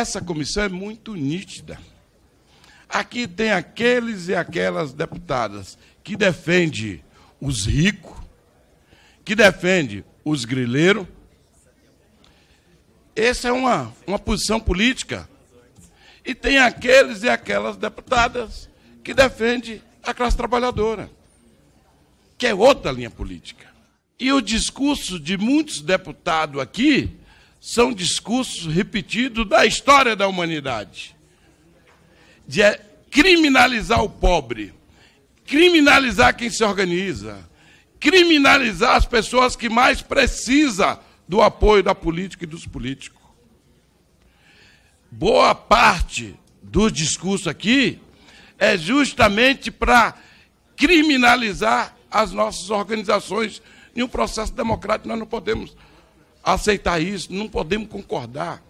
Essa comissão é muito nítida. Aqui tem aqueles e aquelas deputadas que defende os ricos, que defende os grileiros. Essa é uma, uma posição política. E tem aqueles e aquelas deputadas que defende a classe trabalhadora, que é outra linha política. E o discurso de muitos deputados aqui são discursos repetidos da história da humanidade. De é, criminalizar o pobre, criminalizar quem se organiza, criminalizar as pessoas que mais precisam do apoio da política e dos políticos. Boa parte do discurso aqui é justamente para criminalizar as nossas organizações. Em um processo democrático, nós não podemos aceitar isso, não podemos concordar.